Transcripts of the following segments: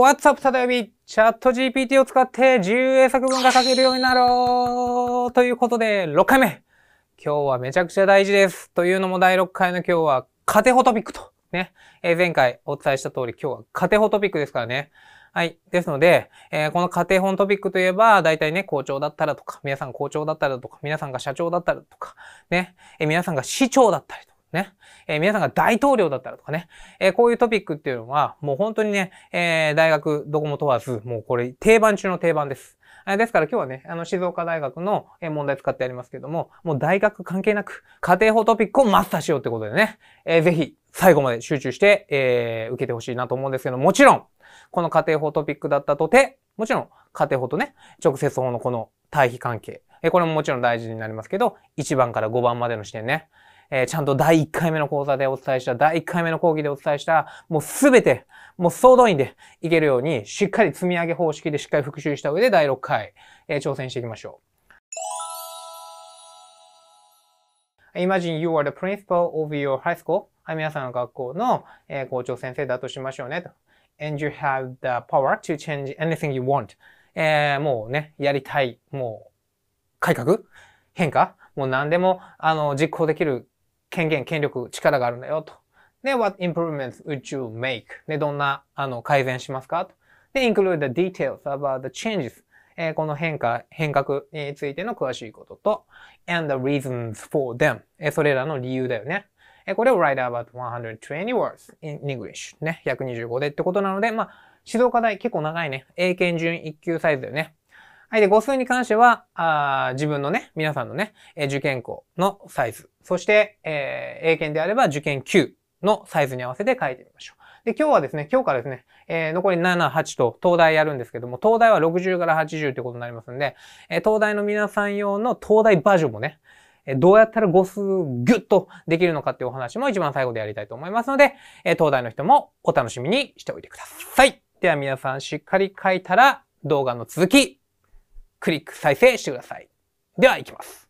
What's up? ただび、チャット GPT を使って自由英作文が書けるようになろうということで、6回目今日はめちゃくちゃ大事ですというのも第6回の今日は、カテホトピックと。ね。えー、前回お伝えした通り、今日はカテホトピックですからね。はい。ですので、えー、この家庭本トピックといえば、大体ね、校長だったらとか、皆さん校長だったらとか、皆さんが社長だったらとか、ね、えー、皆さんが市長だったりとかね。えー、皆さんが大統領だったらとかね。えー、こういうトピックっていうのは、もう本当にね、えー、大学どこも問わず、もうこれ定番中の定番です。えー、ですから今日はね、あの、静岡大学の問題使ってやりますけども、もう大学関係なく、家庭法トピックをマスターしようってことでね、えー、ぜひ、最後まで集中して、えー、受けてほしいなと思うんですけども、もちろん、この家庭法トピックだったとて、もちろん、家庭法とね、直接法のこの対比関係、えこれももちろん大事になりますけど、1番から5番までの視点ね。えー、ちゃんと第1回目の講座でお伝えした、第1回目の講義でお伝えした、もうすべて、もう総動員でいけるように、しっかり積み上げ方式でしっかり復習した上で第6回、えー、挑戦していきましょう。Imagine you are the principal of your high school. はい、皆さんの学校の、えー、校長先生だとしましょうねと。And you have the power to change anything you want. えー、もうね、やりたい、もう、改革変化もう何でも、あの、実行できる権限、権力、力があるんだよと。で、what improvements would you make? で、どんな、あの、改善しますかと。で、include the details about the changes. えー、この変化、変革についての詳しいことと、and the reasons for them. えー、それらの理由だよね。えー、これを write about 120 words in English. ね、125でってことなので、まあ、静岡大結構長いね。英検準1級サイズだよね。はい。で、語数に関しては、あ自分のね、皆さんのね、え受験校のサイズ、そして、えー、英検であれば受験級のサイズに合わせて書いてみましょう。で、今日はですね、今日からですね、えー、残り7、8と東大やるんですけども、東大は60から80ってことになりますんで、えー、東大の皆さん用の東大バージョンもね、えどうやったら語数ギュッとできるのかっていうお話も一番最後でやりたいと思いますので、え東大の人もお楽しみにしておいてください。では皆さんしっかり書いたら動画の続きクリック再生してください。では、いきます。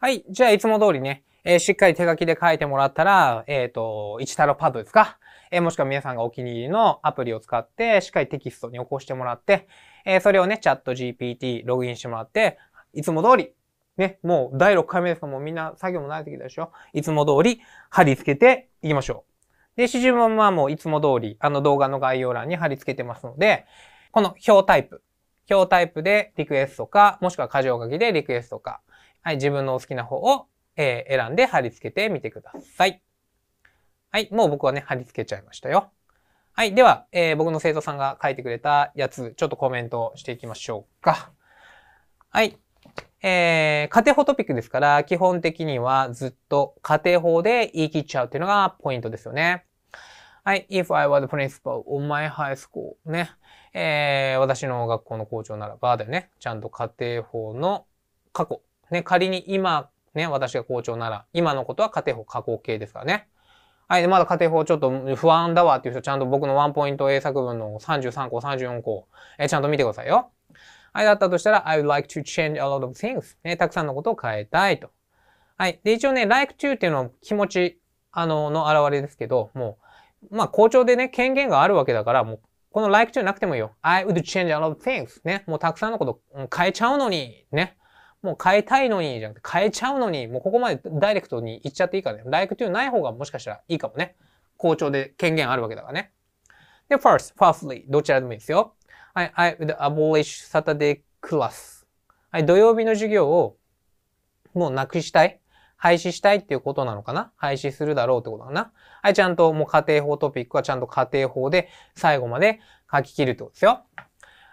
はい。じゃあ、いつも通りね、えー、しっかり手書きで書いてもらったら、えっ、ー、と、一太郎パッドですかえー、もしくは皆さんがお気に入りのアプリを使って、しっかりテキストに起こしてもらって、えそれをね、チャット GPT ログインしてもらって、いつも通り、ね、もう第6回目ですからもうみんな作業も慣れてきたでしょいつも通り貼り付けていきましょう。で、指示文はもういつも通り、あの動画の概要欄に貼り付けてますので、この表タイプ。表タイプでリクエストか、もしくは箇条書きでリクエストか、はい、自分のお好きな方を、えー、選んで貼り付けてみてください。はい、もう僕はね、貼り付けちゃいましたよ。はい、では、えー、僕の生徒さんが書いてくれたやつ、ちょっとコメントしていきましょうか。はい。えー、家庭法トピックですから、基本的にはずっと家庭法で言い切っちゃうっていうのがポイントですよね。はい。If I were the principal on my high school ね。えー、私の学校の校長ならばだよね。ちゃんと家庭法の過去。ね、仮に今、ね、私が校長なら、今のことは家庭法過去形ですからね。はい。まだ家庭法ちょっと不安だわっていう人、ちゃんと僕のワンポイント英作文の33項、34項、えー、ちゃんと見てくださいよ。はい。だったとしたら、I would like to change a lot of things. ね、たくさんのことを変えたいと。はい。で、一応ね、like to っていうのは気持ち、あの、の表れですけど、もう、まあ、校長でね、権限があるわけだから、もう、この like 中なくてもいいよ。I would change a lot of things. ね。もうたくさんのこと変えちゃうのに、ね。もう変えたいのに、じゃなくて変えちゃうのに、もうここまでダイレクトに言っちゃっていいからね。like 中ない方がもしかしたらいいかもね。校長で権限あるわけだからね。で、first, firstly, どちらでもいいですよ。I, I would abolish Saturday class. はい、土曜日の授業をもうなくしたい。廃止したいっていうことなのかな廃止するだろうってことかなはい、ちゃんともう家庭法トピックはちゃんと家庭法で最後まで書き切るってことですよ。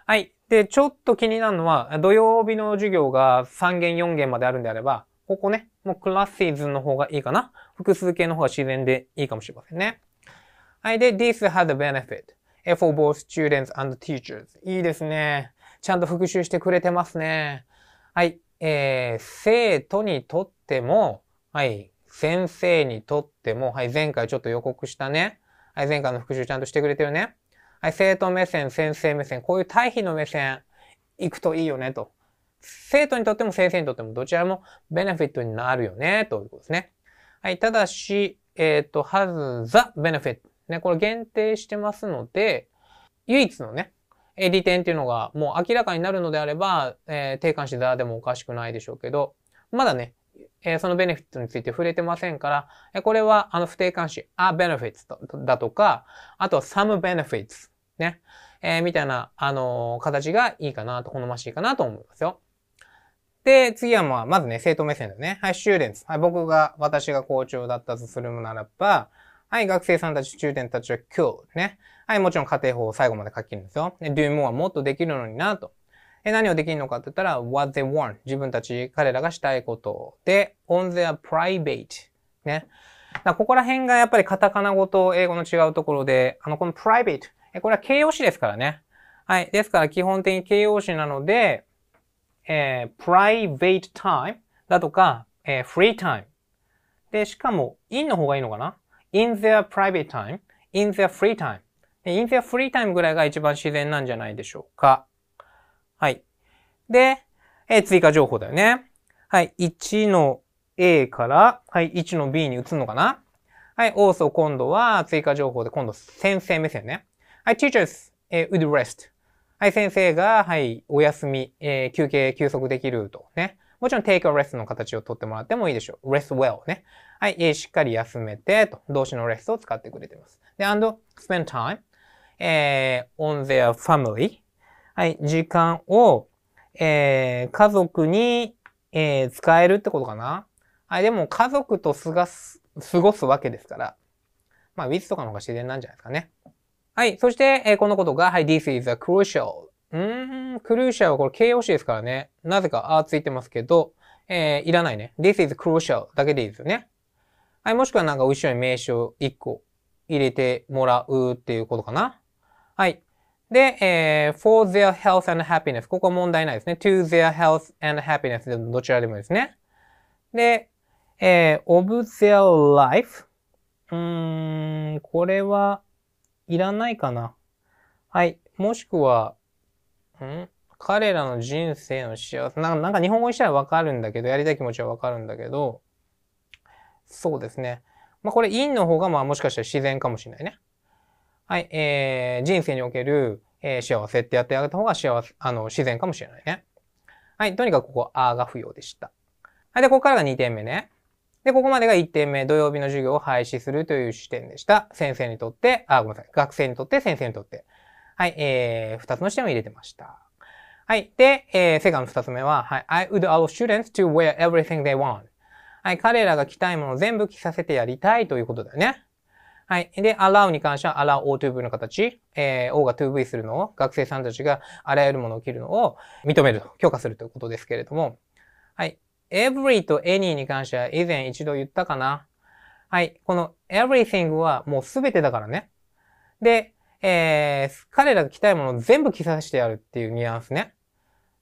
はい。で、ちょっと気になるのは、土曜日の授業が3限4限まであるんであれば、ここね、もうクラスシーズンの方がいいかな複数形の方が自然でいいかもしれませんね。はい。で、this has a benefit for both students and teachers. いいですね。ちゃんと復習してくれてますね。はい。えー、生徒にとってても、はい、先生にとっても、はい、前回ちょっと予告したね。はい、前回の復習ちゃんとしてくれてるね。はい、生徒目線、先生目線、こういう対比の目線、行くといいよね、と。生徒にとっても先生にとってもどちらもベネフィットになるよね、ということですね。はい、ただし、えっ、ー、と、has the benefit。ね、これ限定してますので、唯一のね、利点っていうのがもう明らかになるのであれば、えー、定冠詞ざでもおかしくないでしょうけど、まだね、えそのベネフィットについて触れてませんから、えこれはあの不定冠詞、a benefits だとか、あと some benefits ね、えー、みたいな、あのー、形がいいかなと、好ましいかなと思いますよ。で、次はまあ、まずね、生徒目線だね。はい、スチューデンツ。はい、僕が、私が校長だったとするならば、はい、学生さんたち、中点たちは今日ね。はい、もちろん家庭法を最後まで書きるんですよ。で、do more もっとできるのになと。え何をできるのかって言ったら、what they want。自分たち、彼らがしたいことで、on their private。ね。ここら辺がやっぱりカタカナ語と英語の違うところで、あの、この private。えこれは形容詞ですからね。はい。ですから基本的に形容詞なので、えー、private time だとか、えー、free time。で、しかも、in の方がいいのかな ?in their private time, in their free time。in their free time ぐらいが一番自然なんじゃないでしょうか。はい。で、えー、追加情報だよね。はい。1の A から、はい、1の B に移るのかなはい。also 今度は追加情報で、今度先生目線ね。はい。teachers、えー、would rest. はい。先生が、はい、お休み、えー、休憩、休息できると。ね。もちろん take a rest の形をとってもらってもいいでしょう。rest well ね。はい。えー、しっかり休めて、と。動詞の rest を使ってくれています。で、and spend time, えー、on their family. はい、時間を、えー、家族に、えー、使えるってことかなはい、でも家族と過ごす、過ごすわけですから。まあ、ウィズとかの方が自然なんじゃないですかね。はい、そして、えー、このことが、はい、this is a crucial. うーん、crucial はこれ形容詞ですからね。なぜか、あついてますけど、えー、いらないね。this is crucial だけでいいですよね。はい、もしくはなんか後ろに名詞を1個入れてもらうっていうことかな。はい。で、えー、for their health and happiness。ここ問題ないですね。to their health and happiness どちらでもですね。で、えー、of their life。うーん、これはいらないかな。はい。もしくは、ん彼らの人生の幸せ。なんか日本語にしたらわかるんだけど、やりたい気持ちはわかるんだけど、そうですね。まあ、これ in の方がまあもしかしたら自然かもしれないね。はい、えー、人生における、えー、幸せってやってあげた方が幸せ、あの、自然かもしれないね。はい、とにかくここ、あーが不要でした。はい、で、ここからが2点目ね。で、ここまでが1点目、土曜日の授業を廃止するという視点でした。先生にとって、あ、ごめんなさい。学生にとって、先生にとって。はい、えー、2つの視点を入れてました。はい。で、えー、セカンド2つ目は、はい。I would allow students to wear everything they want. はい。彼らが着たいものを全部着させてやりたいということだよね。はい。で、allow に関しては allow all to V の形、えー、O が to V するのを学生さんたちがあらゆるものを切るのを認めると、許可するということですけれども、はい。every と any に関しては以前一度言ったかな。はい。この everything はもうすべてだからね。で、えー、彼らが着たいものを全部着させてやるっていうニュアンスね。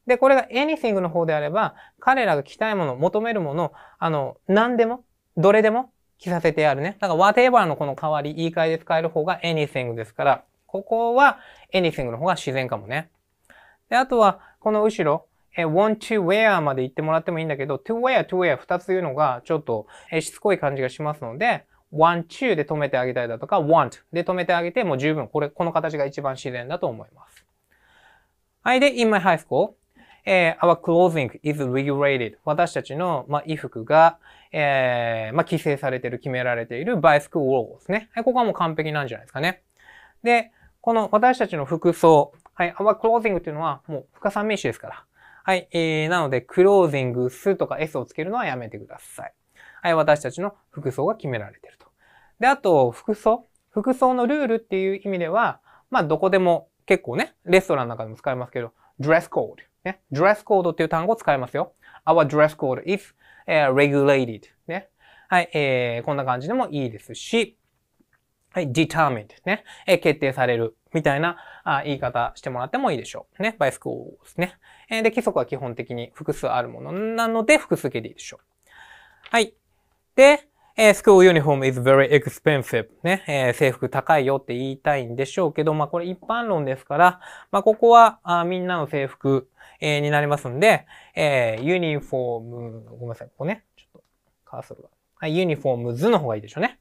で、これが anything の方であれば、彼らが着たいもの、求めるもの、あの、何でも、どれでも、着させてやるね。だから whatever のこの代わり、言い換えで使える方が anything ですから、ここは anything の方が自然かもね。で、あとは、この後ろ、え、want to wear まで言ってもらってもいいんだけど、to wear, to wear 二つ言うのがちょっとえしつこい感じがしますので、want to で止めてあげたいだとか、want で止めてあげてもう十分、これ、この形が一番自然だと思います。はい、で、in my high school, えー、our clothing is regulated 私たちの、まあ、衣服が、えー、まあ、規制されている、決められている by school l ですね。はい、ここはもう完璧なんじゃないですかね。で、この私たちの服装、はい、our clothing っていうのはもう可算名詞ですから。はい、えー、なので、clothing すとか s をつけるのはやめてください。はい、私たちの服装が決められていると。で、あと、服装。服装のルールっていう意味では、まあ、どこでも結構ね、レストランの中でも使いますけど、dress code。ね。dress code っていう単語を使いますよ。our dress code is、uh, regulated ね。はい、えー、こんな感じでもいいですし、はい、determined ね。えー、決定される。みたいなあ言い方してもらってもいいでしょう。ね。by school ですね。えー、で、規則は基本的に複数あるものなので、複数形でいいでしょう。はい。で、えー、スクールユニフォーム is very expensive ね、えー、制服高いよって言いたいんでしょうけど、まあこれ一般論ですから、まあここはあみんなの制服、えー、になりますんで、えー、ユニフォーム、ごめんなさい、ここね、ちょっとカーソルが。はい、ユニフォームズの方がいいでしょうね。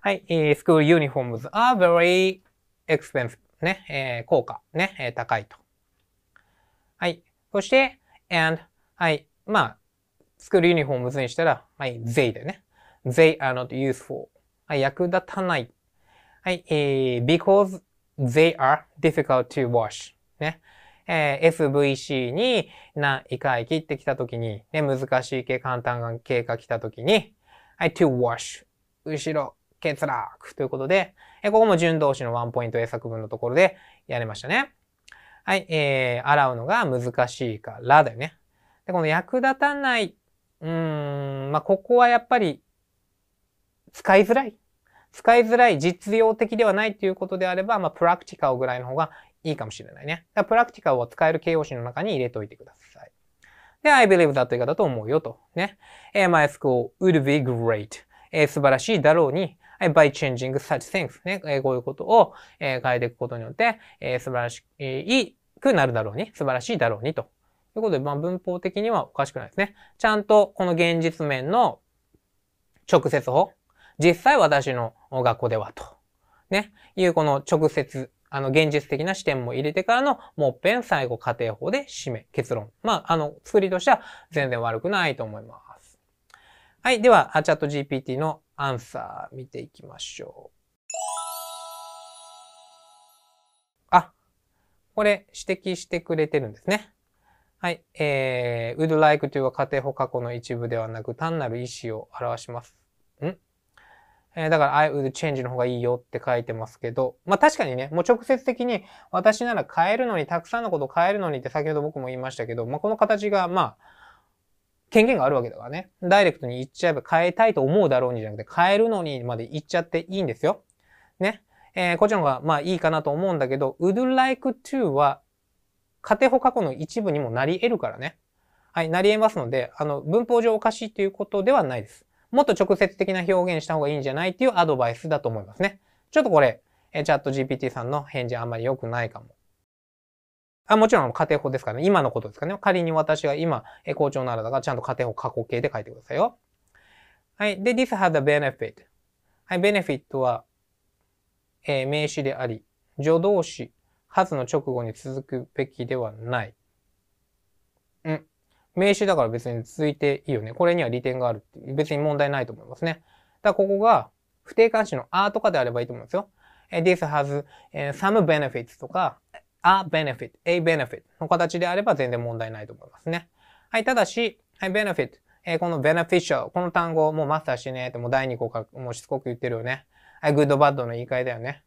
はい、えー、スクールユニフォーム s are very expensive ね、えー、効果ね、えー、高いと。はい、そして、and はい、まあ、スクールユニフォームズにしたら、はい、ゼイでだよね。they are not useful. はい、役立たない。はい、えー、because they are difficult to wash. ね。えー、SVC に何回切ってきたときに、ね、難しい系、簡単系が来たときに、はい、to wash。後ろ、欠落ということで、えー、ここも順動詞のワンポイント英作文のところでやれましたね。はい、えー、洗うのが難しいからだよね。で、この役立たない、うん、まあ、ここはやっぱり使いづらい。使いづらい、実用的ではないということであれば、まあ、プラクティカルぐらいの方がいいかもしれないね。プラクティカルを使える形容詞の中に入れておいてください。で、I believe that という方だと思うよと。ね。my school would be great. 素晴らしいだろうに。by changing such things ね。こういうことを、変えていくことによって、素晴らしくなるだろうに。素晴らしいだろうにと。ということで、まあ、文法的にはおかしくないですね。ちゃんとこの現実面の直接法、実際私の学校ではと、ね、いうこの直接、あの、現実的な視点も入れてからの、もっぺん最後仮定法で締め、結論。まあ、あの、作りとしては全然悪くないと思います。はい。では、チャット GPT のアンサー見ていきましょう。あ、これ指摘してくれてるんですね。はい。えー、would like to は仮定法過去の一部ではなく単なる意思を表します。んえー、だから I would change の方がいいよって書いてますけど、まあ確かにね、もう直接的に私なら変えるのに、たくさんのこと変えるのにって先ほど僕も言いましたけど、まあこの形がまあ、権限があるわけだからね。ダイレクトに言っちゃえば変えたいと思うだろうにじゃなくて、変えるのにまで言っちゃっていいんですよ。ね。えー、こっちの方がまあいいかなと思うんだけど、would like to は、仮定法過去の一部にもなり得るからね。はい、なり得ますので、あの、文法上おかしいということではないです。もっと直接的な表現した方がいいんじゃないっていうアドバイスだと思いますね。ちょっとこれ、チャット GPT さんの返事あんまり良くないかも。あもちろん仮定法ですからね。今のことですかね。仮に私が今、校長ならだからちゃんと仮定法過去形で書いてくださいよ。はい。で、this has a benefit. はい。benefit は、えー、名詞であり、助動詞、has の直後に続くべきではない。うん。名詞だから別に続いていいよね。これには利点があるって別に問題ないと思いますね。だからここが不定冠詞のあとかであればいいと思うんですよ。this has some benefits とか a benefit, a benefit の形であれば全然問題ないと思いますね。はい、ただし、はい、benefit、えこの beneficial、この単語もうマスターしてねってもう第二項からもうしつこく言ってるよね。はい、good, bad の言い換えだよね。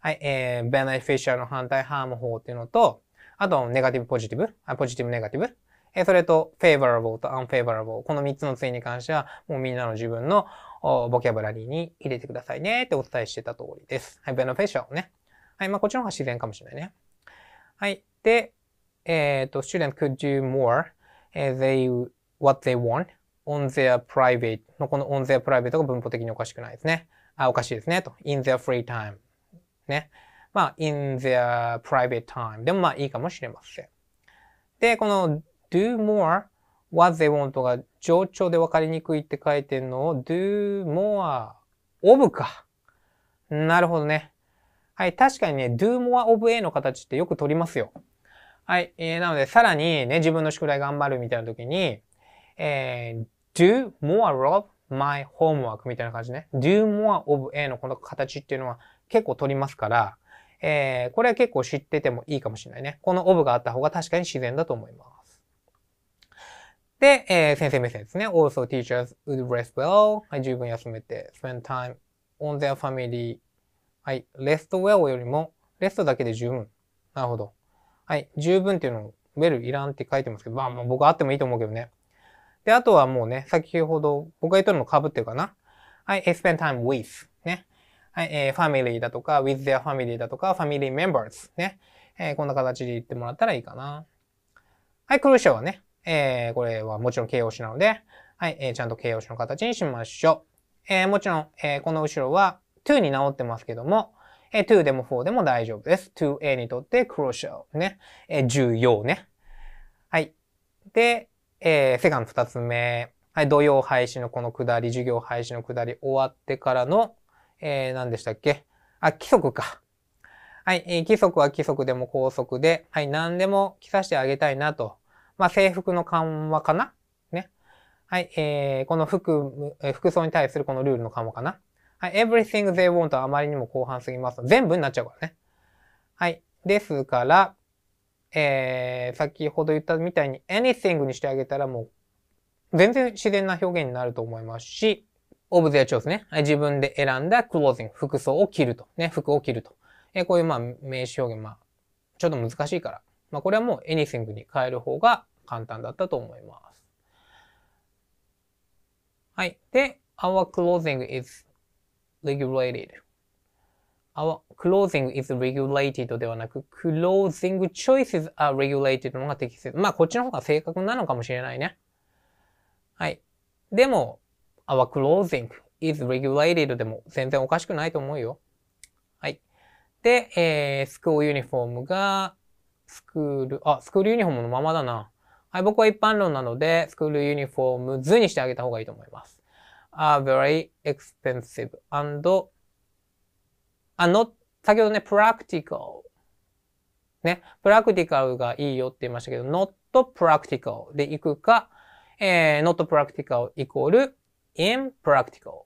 はい、えー、beneficial の反対 h a r m 法っていうのと、あと、ネガティブ、ポジティブ、ポジティブ、ネガティブ。えそれと favorable と unfavorable この3つの対に関してはもうみんなの自分のボキャブラリーに入れてくださいねってお伝えしてた通りです。はい、beneficial ね。はい、まあこっちの方が自然かもしれないね。はい。で、えっ、ー、と、student could do more、they, what they want on their private のこの on their private が文法的におかしくないですね。あ、おかしいですね。と。in their free time。ね。まあ、in their private time でもまあいいかもしれません。で、この do more what they want が冗調で分かりにくいって書いてるのを do more of か。なるほどね。はい、確かにね、do more of A の形ってよく取りますよ。はい、えー、なのでさらにね、自分の宿題頑張るみたいな時に、えー、do more of my homework みたいな感じね。do more of A のこの形っていうのは結構取りますから、えー、これは結構知っててもいいかもしれないね。この of があった方が確かに自然だと思います。で、えー、先生目線ですね。Also, teachers would rest well. はい、十分休めて、spend time on their family. はい、rest well よりも、rest だけで十分。なるほど。はい、十分っていうのを、well いらんって書いてますけど、まあまあ僕あってもいいと思うけどね。で、あとはもうね、先ほど僕が言ったのも被ってるかな。はい、spend time with ね。はい、えー、family だとか、with their family だとか、family members ね。えー、こんな形で言ってもらったらいいかな。はい、クルーシャはね、えー、これはもちろん形容詞なので、はい、えー、ちゃんと形容詞の形にしましょう。えー、もちろん、えー、この後ろは to に直ってますけども、えー、to でも for でも大丈夫です。toa にとってクロシャルね、えー、重要ね。はい。で、えー、セカンド二つ目。はい、土曜廃止のこの下り、授業廃止の下り終わってからの、えー、何でしたっけあ、規則か。はい、えー、規則は規則でも高速で、はい、何でも着させてあげたいなとまあ、制服の緩和かなね。はい、えー、この服、服装に対するこのルールの緩和かな。はい、everything they want はあまりにも後半すぎます。全部になっちゃうからね。はい。ですから、えー、先ほど言ったみたいに anything にしてあげたらもう全然自然な表現になると思いますし、of their choice ね。自分で選んだ c l o ゼン、i n g 服装を着ると。ね、服を着ると。えー、こういうまあ名詞表現、まあ、ちょっと難しいから、まあ、これはもう anything に変える方が簡単だったと思います。はい。で、our clothing is regulated. our clothing is regulated ではなく clothing choices are regulated のが適切。まあ、こっちの方が正確なのかもしれないね。はい。でも、our clothing is regulated でも全然おかしくないと思うよ。はい。で、えー、school uniform がスクール、あ、スクールユニフォームのままだな。はい、僕は一般論なので、スクールユニフォーム図にしてあげた方がいいと思います。are very expensive and a r not 先ほどね、practical ね、practical がいいよって言いましたけど、not practical で行くか、えー、not practical イコール impractical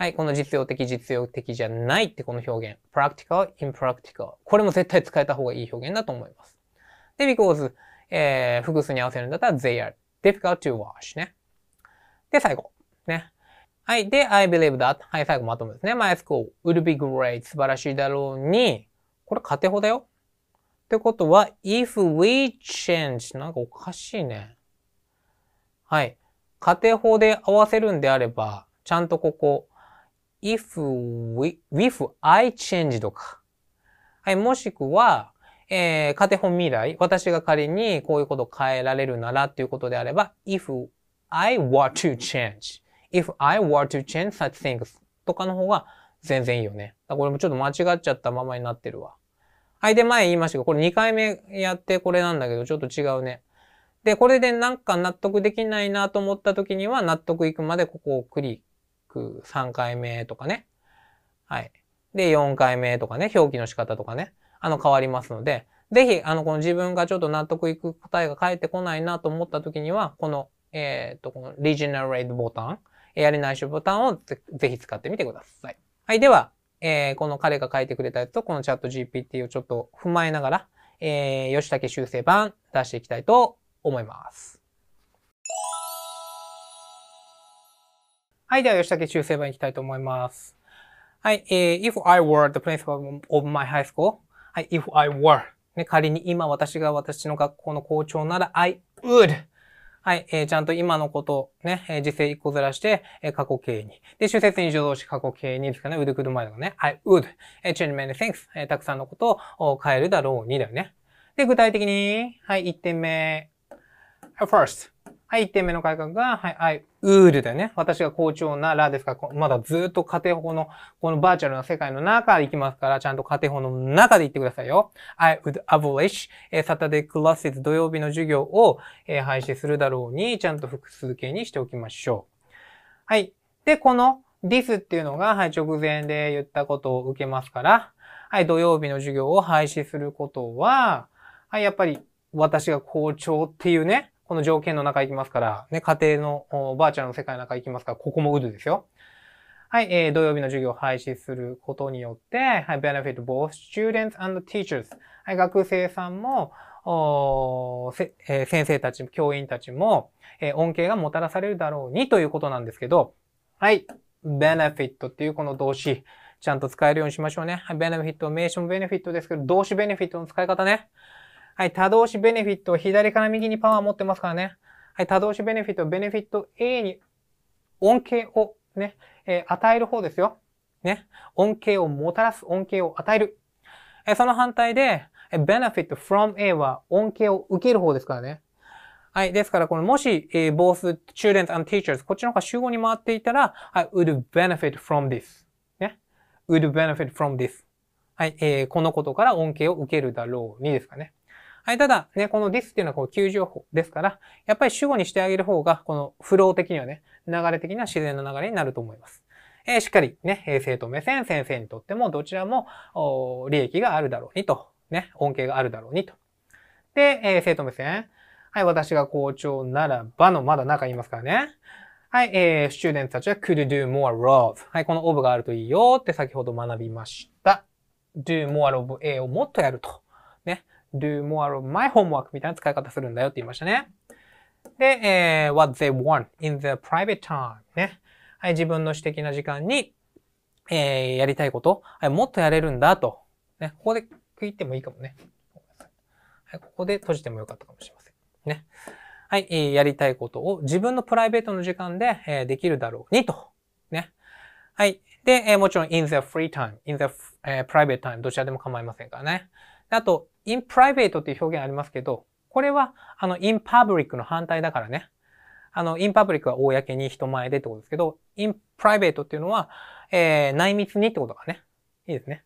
はい、この実用的、実用的じゃないってこの表現。practical, impractical。これも絶対使えた方がいい表現だと思います。で、because、えー、複数に合わせるんだったら they are difficult to wash ね。で、最後。ね。はい。で、I believe that. はい、最後まとめですね。My school will be great. 素晴らしいだろうに。これ、仮定法だよ。ってことは、if we change. なんかおかしいね。はい。仮定法で合わせるんであれば、ちゃんとここ、if, we, if I change とか。はい、もしくは、えー、仮定本未来。私が仮にこういうことを変えられるならっていうことであれば、if I were to change. if I were to change such things とかの方が全然いいよね。これもちょっと間違っちゃったままになってるわ。はい。で、前言いましたけど、これ2回目やってこれなんだけど、ちょっと違うね。で、これでなんか納得できないなと思った時には、納得いくまでここをクリく3回目とかね。はい。で、4回目とかね、表記の仕方とかね、あの変わりますので、ぜひ、あの、この自分がちょっと納得いく答えが返ってこないなと思った時には、この、えっ、ー、と、この regenerate ボタン、やりないしボタンをぜひ使ってみてください。はい、では、えー、この彼が書いてくれたやつと、このチャット GPT をちょっと踏まえながら、えー、吉武修正版出していきたいと思います。はい、では吉武修正版いきたいと思います。はい、えー、if I were the principal of my high school はい、if I were ね、仮に今私が私の学校の校長なら I would はい、えー、ちゃんと今のことをね、えー、時勢一個ずらして、えー、過去形に。で、修正線以上動詞過去形にですかね、腕くるまるのね、I would、えー、change many things、えー、たくさんのことを変えるだろうにだよね。で、具体的に、はい、1点目。first。はい、1点目の改革が、はい、I ウールだよね。私が校長ならですから、まだずっと家庭法の、このバーチャルな世界の中で行きますから、ちゃんと家庭法の中で行ってくださいよ。I would abolish、ー、Saturday classes 土曜日の授業を、え廃止するだろうに、ちゃんと複数形にしておきましょう。はい。で、この this っていうのが、はい、直前で言ったことを受けますから、はい、土曜日の授業を廃止することは、はい、やっぱり私が校長っていうね、この条件の中行きますから、ね、家庭のバーチャルの世界の中行きますから、ここもウドですよ。はい、えー、土曜日の授業を廃止することによって、はい、benefit both students and teachers。はい、学生さんも、おせえー、先生たち、教員たちも、えー、恩恵がもたらされるだろうにということなんですけど、はい、benefit っていうこの動詞、ちゃんと使えるようにしましょうね。はい、benefit、名詞も benefit ですけど、動詞 benefit の使い方ね。はい、多動詞ベネフィット、左から右にパワー持ってますからね。はい、多動詞ベネフィット、ベネフィット A に恩恵をね、えー、与える方ですよ。ね。恩恵をもたらす、恩恵を与える。えー、その反対で、benefit from A は恩恵を受ける方ですからね。はい。ですから、この、もし、えー、both students and teachers、こっちの方が集合に回っていたら、I would benefit from this. ね。would benefit from this. はい。えー、このことから恩恵を受けるだろうにですかね。はい、ただ、ね、この this っていうのはこう、急情報ですから、やっぱり主語にしてあげる方が、このフロー的にはね、流れ的には自然な流れになると思います。えー、しっかりね、生徒目線、先生にとってもどちらも、利益があるだろうにと、ね、恩恵があるだろうにと。で、えー、生徒目線。はい、私が校長ならばの、まだ中にいますからね。はい、えー、スチューデンツたちは could do more love。はい、このオブがあるといいよって先ほど学びました。do more of A をもっとやると。ね。do more of my homework みたいな使い方するんだよって言いましたね。で、えー、what they want in their private time ね。はい、自分の私的な時間に、えー、やりたいこと、はい、もっとやれるんだと。ね、ここで区切ってもいいかもね。はい、ここで閉じてもよかったかもしれません。ね。はい、えー、やりたいことを自分のプライベートの時間で、えー、できるだろうにと。ね。はい。で、えー、もちろん in their free time, in their、え private time どちらでも構いませんからね。あと、in private っていう表現ありますけど、これは、あの、in public の反対だからね。あの、in public は公に人前でってことですけど、in private っていうのは、えー、内密にってことがね。いいですね。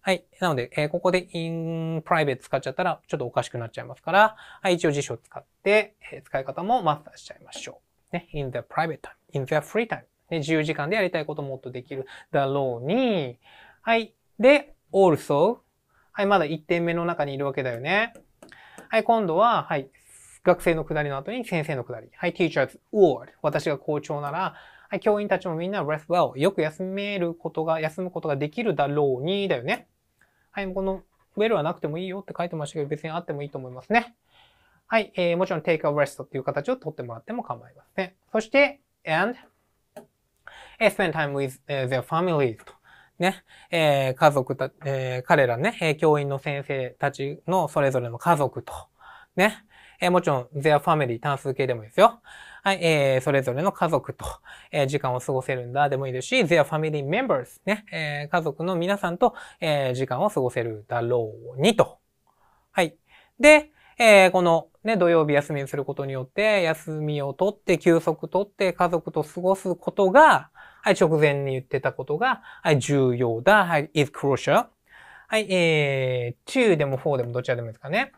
はい。なので、えー、ここで in private 使っちゃったらちょっとおかしくなっちゃいますから、はい、一応辞書を使って、えー、使い方もマスターしちゃいましょう。ね。in the private time, in the free time. ね、自由時間でやりたいこともっとできるだろうに。はい。で、also はい、まだ1点目の中にいるわけだよね。はい、今度は、はい、学生の下りの後に先生の下り。はい、teachers, or, 私が校長なら、はい、教員たちもみんな rest well, よく休めることが、休むことができるだろうに、だよね。はい、この well はなくてもいいよって書いてましたけど、別にあってもいいと思いますね。はい、えー、もちろん take a rest っていう形を取ってもらっても構いません、そして、and, spend time with their families と。ね、えー、家族た、えー、彼らね、教員の先生たちのそれぞれの家族と、ね、えー、もちろん、their family 単数形でもいいですよ。はい、えー、それぞれの家族と、えー、時間を過ごせるんだでもいいですし、their family members ね、えー、家族の皆さんと、えー、時間を過ごせるだろうにと。はい。で、えー、このね、土曜日休みにすることによって、休みを取って、休息取って、家族と過ごすことが、はい、直前に言ってたことが、はい、重要だ。はい、is crucial. はい、えー、中でも4でもどちらでもいいですかね。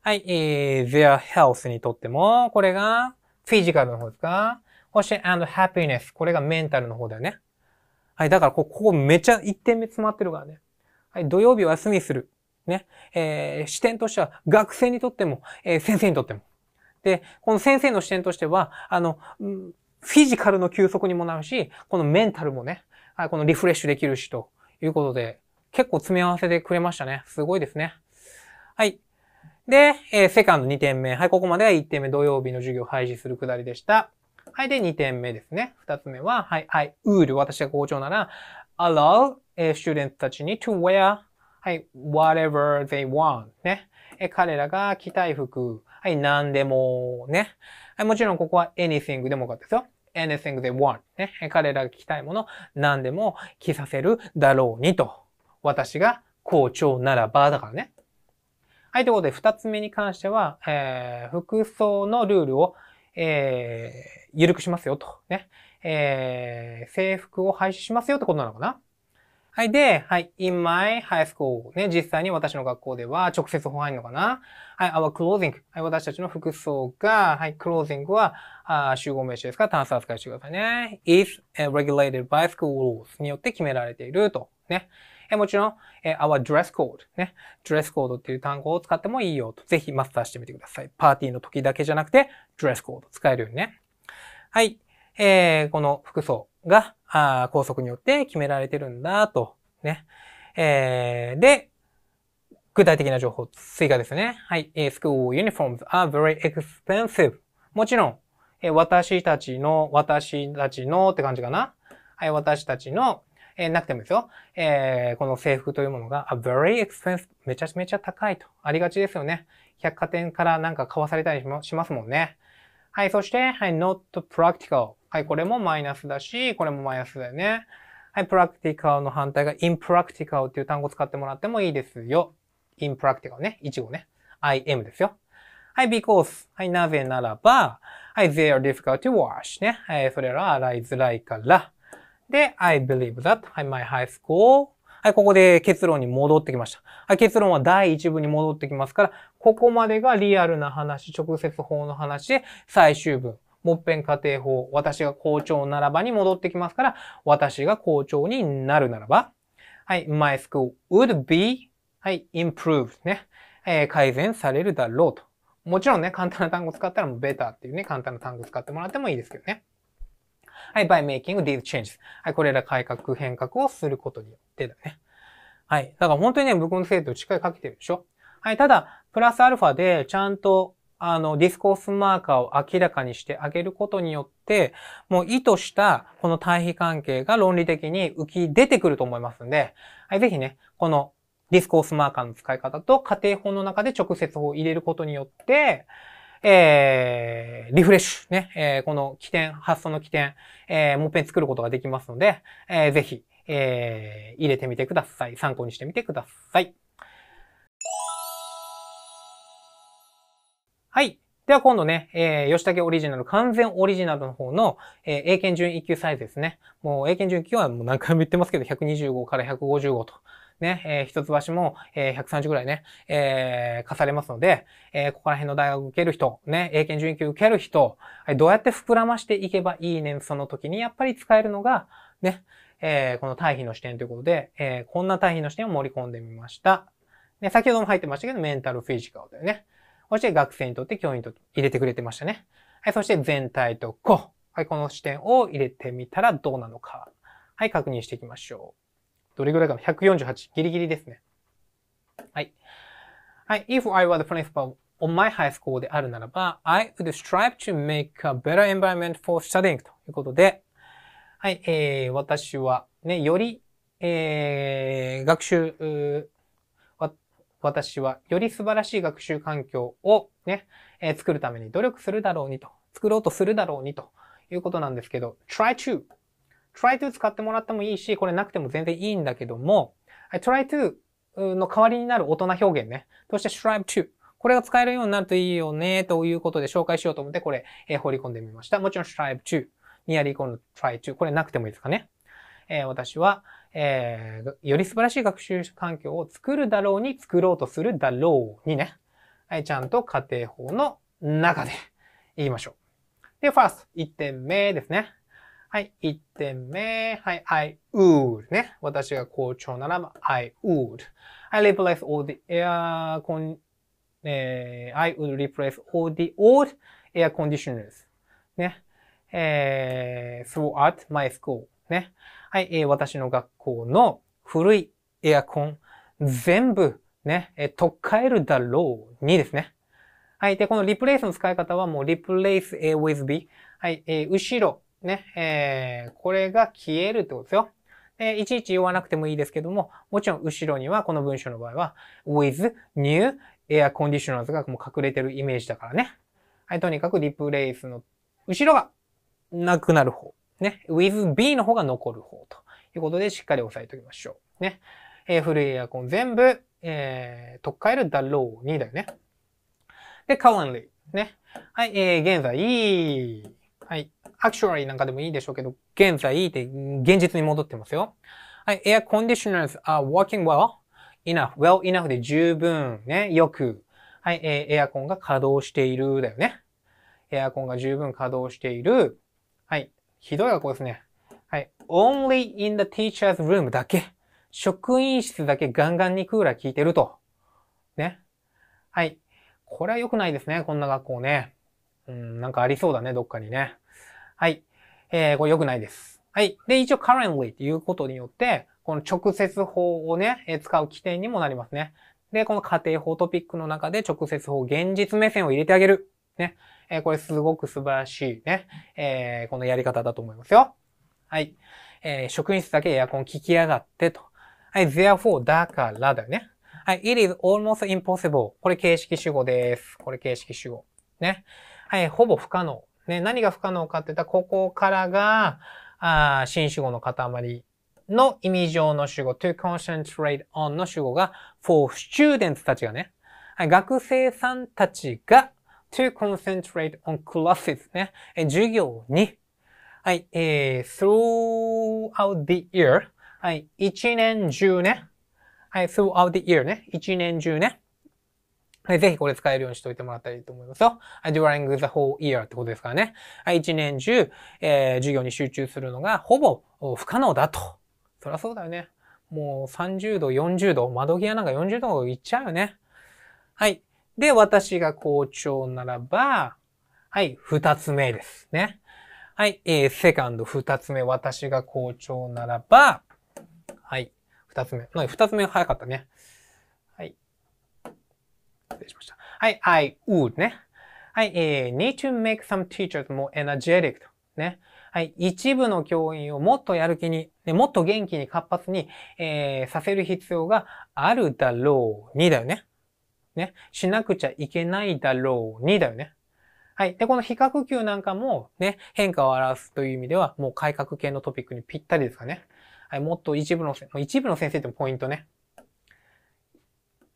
はい、えー、their health にとっても、これがフィジカルの方ですかそして and happiness。これがメンタルの方だよね。はい、だからここめっちゃ1点目詰まってるからね。はい、土曜日は休みする。ね。えー、視点としては学生にとっても、えー、先生にとっても。で、この先生の視点としては、あの、うんフィジカルの休息にもなるし、このメンタルもね、はい、このリフレッシュできるしということで、結構詰め合わせてくれましたね。すごいですね。はい。で、えー、セカンド2点目。はい、ここまでは1点目、土曜日の授業を廃止するくだりでした。はい、で、2点目ですね。2つ目は、はい、はい、ウール。私が校長なら、allow、えー、students たちに to wear はい、whatever they want ね。え、彼らが着たい服、はい、何でもね。はい、もちろんここは anything でもよかったですよ。anything they want。ね。彼らが聞きたいもの、何でも着させるだろうにと。私が校長ならば、だからね。はい、ということで、二つ目に関しては、えー、服装のルールを、えー、緩くしますよと。ね。えー、制服を廃止しますよってことなのかなはい。で、はい。in my high school ね、実際に私の学校では直接保範いのかなはい、our clothing。はい、私たちの服装が、はい、clothing は、あ集合名詞ですから単数扱いしてくださいね。is regulated by school rules によって決められていると。ね。えもちろん、え our dress code ね。dress code っていう単語を使ってもいいよと。ぜひマスターしてみてください。パーティーの時だけじゃなくて、dress code 使えるようにね。はい。えー、この服装が、あ拘束によって決められてるんだと。ね。えー、で、具体的な情報、追加ですね。はい。えー、school uniforms are very expensive. もちろん、え私たちの、私たちのって感じかな。はい、私たちの、えー、なくてもですよ。えー、この制服というものが、a very expensive. めちゃめちゃ高いと。ありがちですよね。百貨店からなんか買わされたりしますもんね。はい、そして、はい、not practical. はい、これもマイナスだし、これもマイナスだよね。はい、practical の反対が impractical っていう単語を使ってもらってもいいですよ。i n p r a c t i c a l ね。一語ね。I am ですよ。はい、because。はい、なぜならば、はい、they are difficult to wash ね。はい、それらは洗いづらいから。で、I believe that. はい、my high school. はい、ここで結論に戻ってきました。はい、結論は第一部に戻ってきますから、ここまでがリアルな話、直接法の話で、最終文。もっぺん仮定法。私が校長ならばに戻ってきますから、私が校長になるならば。はい、my school would be はい、improved ね、えー、改善されるだろうと。もちろんね、簡単な単語使ったらもう better っていうね、簡単な単語使ってもらってもいいですけどね。はい、by making these changes. はい、これら改革変革をすることによってだね。はい。だから本当にね、僕の生徒しっかりかけてるでしょはい、ただ、プラスアルファでちゃんとあの、ディスコースマーカーを明らかにしてあげることによって、もう意図したこの対比関係が論理的に浮き出てくると思いますんで、はい、ぜひね、このディスコースマーカーの使い方と家庭法の中で直接法を入れることによって、えー、リフレッシュね、えー、この起点、発想の起点、えー、もう一遍作ることができますので、えー、ぜひ、えー、入れてみてください。参考にしてみてください。はい。では今度ね、えー、吉武オリジナル、完全オリジナルの方の、えー、英検準1級サイズですね。もう英検準1級はもう何回も言ってますけど、125から155と。ね、えー、一橋も、えー、130ぐらいね、えー、課されますので、えー、ここら辺の大学受ける人、ね、英検準1級受ける人、はい、どうやって膨らましていけばいいねん、その時にやっぱり使えるのが、ね、えー、この対比の視点ということで、えー、こんな対比の視点を盛り込んでみました。ね、先ほども入ってましたけど、メンタル、フィジカルだよね。そして学生にとって教員と入れてくれてましたね。はい、そして全体と個。はい、この視点を入れてみたらどうなのか。はい、確認していきましょう。どれぐらいかな ?148。ギリギリですね。はい。はい。If I were the principal on my high school であるならば、I would strive to make a better environment for studying ということで、はい、えー、私はね、より、えー、学習、私はより素晴らしい学習環境をね、えー、作るために努力するだろうにと、作ろうとするだろうにということなんですけど、try to try to 使ってもらってもいいし、これなくても全然いいんだけども、try to の代わりになる大人表現ね。そして strive to。これが使えるようになるといいよね、ということで紹介しようと思ってこれ、えー、放り込んでみました。もちろん strive to。ニアリーコンの try to。これなくてもいいですかね。えー、私は、えー、より素晴らしい学習環境を作るだろうに作ろうとするだろうにね。はい、ちゃんと家庭法の中で言いましょう。で、ファースト、1点目ですね。はい、1点目。はい、I would ね。私が校長ならば I would. I replace all the air con, えー、I would replace all the old air conditioners ね。えー、throughout my school ね。はい、えー、私の学校の古いエアコン全部ね、えー、とっかえるだろうにですね。はい。で、この replace の使い方はもう replace a with b。はい。えー、後ろね、えー、これが消えるってことですよ。ー、いちいち言わなくてもいいですけども、もちろん後ろには、この文章の場合は、with new air conditioners がもう隠れてるイメージだからね。はい、とにかくリプレイスの後ろがなくなる方。ね。with B の方が残る方ということでしっかり押さえておきましょう。ね。えー、古いエアコン全部、えー、取っ換えるだろうにだよね。で、currently。ね。はい、えー、現在。はい。actually なんかでもいいでしょうけど、現在って現実に戻ってますよ。はい、air conditioners are working well enough, well enough で十分ね、よく。はい、えー、エアコンが稼働しているだよね。エアコンが十分稼働している。はい、ひどい学校ですね。はい、only in the teacher's room だけ。職員室だけガンガンにクーラー効いてると。ね。はい。これは良くないですね、こんな学校ね。うん、なんかありそうだね、どっかにね。はい。えー、これ良くないです。はい。で、一応 currently っていうことによって、この直接法をね、使う規定にもなりますね。で、この仮定法トピックの中で直接法、現実目線を入れてあげる。ね。えー、これすごく素晴らしいね。えー、このやり方だと思いますよ。はい。えー、職員室だけエアコン聞きやがってと。はい。therefore だからだよね。はい。it is almost impossible. これ形式主語です。これ形式主語。ね。はい。ほぼ不可能。ね、何が不可能かって言ったら、ここからが、あ新主語の塊の意味上の主語、to concentrate on の主語が、for students たちがね、学生さんたちが、to concentrate on classes ね、授業に、はい、えー、throughout the year、はい、一年中ね、はい、throughout the year ね、一年中ね、はい、ぜひこれ使えるようにしておいてもらったらいいと思いますよ。during the whole year ってことですからね。はい、一年中、えー、授業に集中するのがほぼ不可能だと。そりゃそうだよね。もう30度、40度、窓際なんか40度いっちゃうよね。はい。で、私が校長ならば、はい、二つ目ですね。はい、えー、セカンド二つ目、私が校長ならば、はい、二つ目。二つ目早かったね。失礼しました。はい、I would ね。はい、えー、need to make some teachers more energetic と。ね。はい、一部の教員をもっとやる気に、ね、もっと元気に活発に、えー、させる必要があるだろうにだよね。ね。しなくちゃいけないだろうにだよね。はい。で、この比較級なんかもね、変化を表すという意味では、もう改革系のトピックにぴったりですかね。はい。もっと一部の、一部の先生ってポイントね。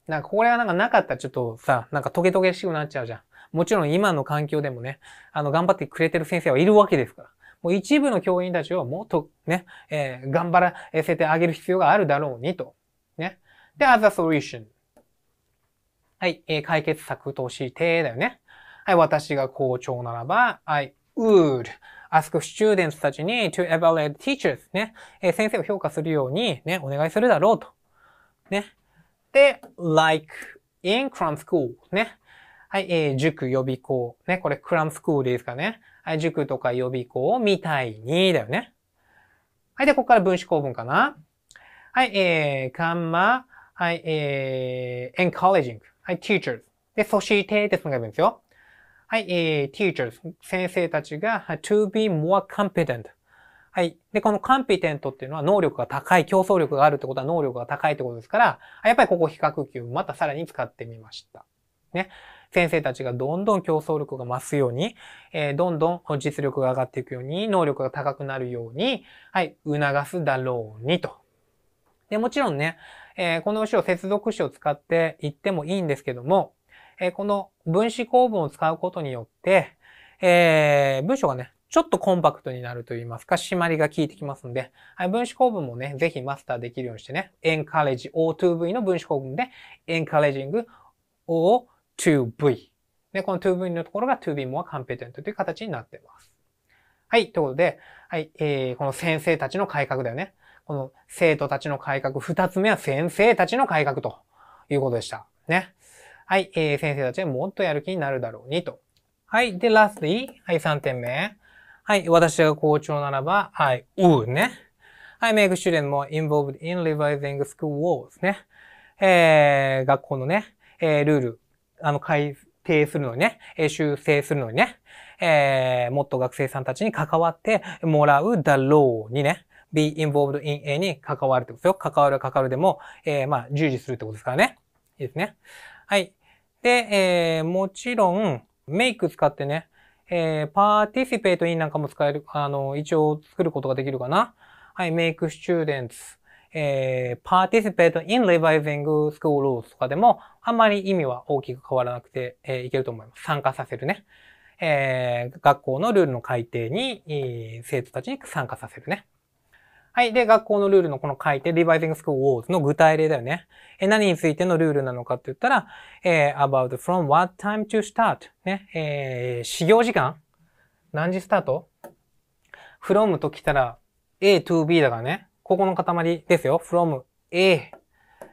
なんかこれがなんかなかったらちょっとさ、なんかトゲトゲしくなっちゃうじゃん。もちろん今の環境でもね、あの、頑張ってくれてる先生はいるわけですから。もう一部の教員たちをもっとね、えー、頑張らせてあげる必要があるだろうにと。ね。で、as a solution。はい、えー、解決策としてだよね。はい、私が校長ならば、I would ask students たちに to evaluate teachers ね、えー、先生を評価するようにね、お願いするだろうと。ね。で、like in cram school ね。はい、えー、塾予備校。ね、これ cram school ですかね。はい、塾とか予備校みたいに、だよね。はい、で、ここから分子構文かな。はい、えー、カンマ、はい、えー、encouraging。はい、teachers。で、そしてってつながるんですよ。はい、えー、teachers。先生たちが、to be more competent。はい。で、このカンピテントっていうのは能力が高い、競争力があるってことは能力が高いってことですから、やっぱりここ比較級またさらに使ってみました。ね。先生たちがどんどん競争力が増すように、えー、どんどん実力が上がっていくように、能力が高くなるように、はい、促すだろうにと。で、もちろんね、えー、この詞を接続詞を使っていってもいいんですけども、えー、この分子構文を使うことによって、えー、文章がね、ちょっとコンパクトになると言いますか、締まりが効いてきますので、はい、分子構文もね、ぜひマスターできるようにしてね、encourage O2V の分子構文で、encouraging O2V。ね、この 2V のところが2 v more competent という形になっています。はい、ということで、はい、えー、この先生たちの改革だよね。この生徒たちの改革、二つ目は先生たちの改革ということでした。ね。はい、えー、先生たちはもっとやる気になるだろうにと。はい、で、lastly、はい、3点目。はい、私が校長ならば、はい、うね。はい、make students more involved in revising school l s ね。えー、学校のね、えー、ルール、あの、改定するのにね、え修正するのにね、えー、もっと学生さんたちに関わってもらうだろうにね、be involved in a に関わるってことですよ。関わる、関わるでも、えー、まあ、従事するってことですからね。いいですね。はい。で、えー、もちろん、make 使ってね、えー、パーティシペイトンなんかも使える、あの、一応作ることができるかな。はい、make students、えー、participate in revising school rules とかでも、あんまり意味は大きく変わらなくて、えー、いけると思います。参加させるね。えー、学校のルールの改定に、生徒たちに参加させるね。はい。で、学校のルールのこの書いて、Revising School w a l s の具体例だよね。え、何についてのルールなのかって言ったら、えー、about from what time to start ね。えー、始業時間何時スタート ?from と来たら A to B だからね。ここの塊ですよ。from A。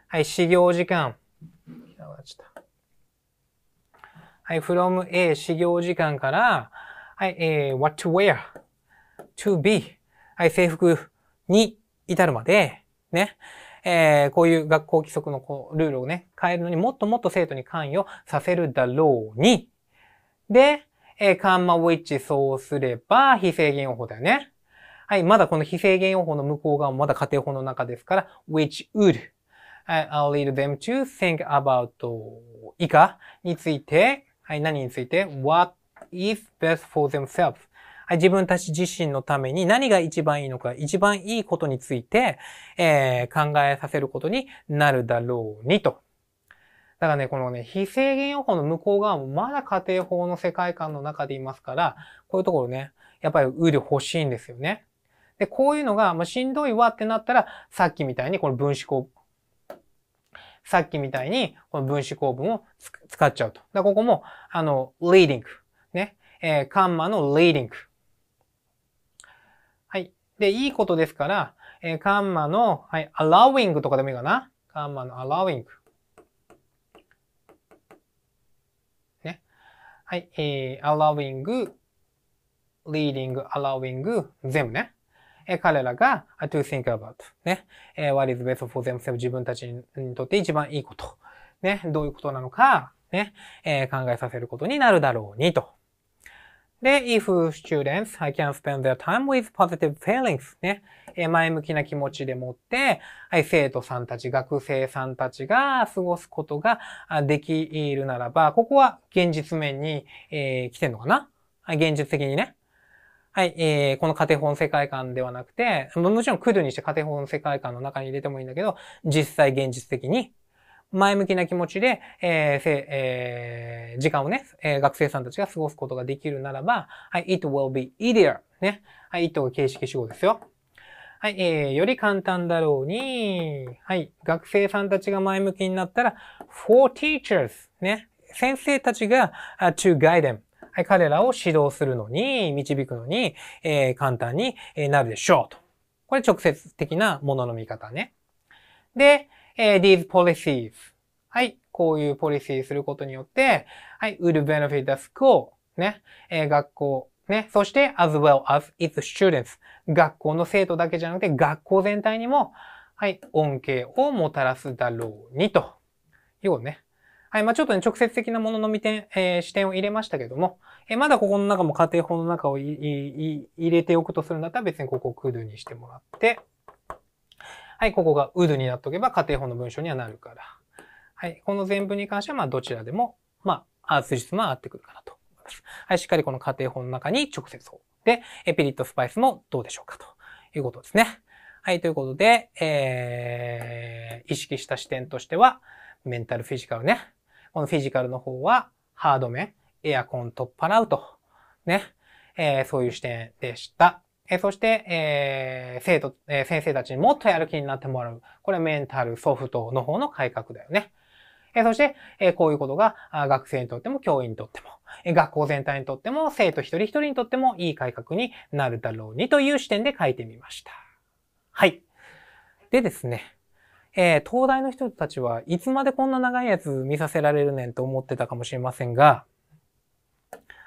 はい、始業時間。はい、from A 始業時間から、はい、えー、what to wear to B。はい、制服に至るまで、ね、えー、こういう学校規則のこうルールをね、変えるのにもっともっと生徒に関与させるだろうに、で、えー、カンマウィッチそうすれば、非制限用法だよね。はい、まだこの非制限用法の向こう側もまだ家庭法の中ですから、which would I'll lead them to think about 以下について、はい、何について what is best for themselves 自分たち自身のために何が一番いいのか、一番いいことについて、えー、考えさせることになるだろうにと。だからね、このね、非制限予報の向こう側もまだ家庭法の世界観の中でいますから、こういうところね、やっぱりウル欲しいんですよね。で、こういうのが、まあ、しんどいわってなったら、さっきみたいにこの分子構さっきみたいに、この分子構文を使っちゃうと。だここも、あの、leading。ね。えー、カンマの leading。で、いいことですから、えー、カンマの、はい、allowing とかでもいいかな。カンマの allowing。ね。はい、えー、allowing, leading, allowing, 全部ね。えー、彼らが to think about ね。えー、what is best for themselves 自分たちにとって一番いいこと。ね。どういうことなのか、ね。えー、考えさせることになるだろうにと。で、if students I can spend their time with positive feelings ね、え前向きな気持ちでもって、はい、生徒さんたち、学生さんたちが過ごすことができるならば、ここは現実面に、えー、来てんのかな現実的にね。はい、えー、この家庭本世界観ではなくて、もちろんクールにして家庭本世界観の中に入れてもいいんだけど、実際現実的に前向きな気持ちで、えーせえー、時間をね、えー、学生さんたちが過ごすことができるならば、はい、it will be easier. ね。はい、it が形式主語ですよ。はい、えー、より簡単だろうに、はい、学生さんたちが前向きになったら、for teachers ね。先生たちが、uh, to guide them はい、彼らを指導するのに、導くのに、えー、簡単になるでしょうと。これ直接的なものの見方ね。で、these policies はい、こういうポリシーすることによって、はい、w u l d benefit the school ね、えー、学校ね、そして as well as its students 学校の生徒だけじゃなくて学校全体にもはい、恩恵をもたらすだろうにということね。はい。まあ、ちょっとね、直接的なものの見えー、視点を入れましたけども、えー、まだここの中も家庭法の中を入れておくとするんだったら別にここをクールにしてもらって、はい、ここがウルになっとけば仮定法の文章にはなるから。はい、この全文に関しては、まあ、どちらでも、まあ、数日も合ってくるかなと思います。はい、しっかりこの仮定法の中に直接法。で、エピリットスパイスもどうでしょうかということですね。はい、ということで、えー、意識した視点としては、メンタル、フィジカルね。このフィジカルの方は、ハード面、エアコン取っ払うと。ね。えー、そういう視点でした。えそして、えー、生徒、えー、先生たちにもっとやる気になってもらう。これはメンタル、ソフトの方の改革だよね。えそして、えこういうことが学生にとっても教員にとっても、え学校全体にとっても生徒一人一人にとってもいい改革になるだろうにという視点で書いてみました。はい。でですね。えー、東大の人たちはいつまでこんな長いやつ見させられるねんと思ってたかもしれませんが、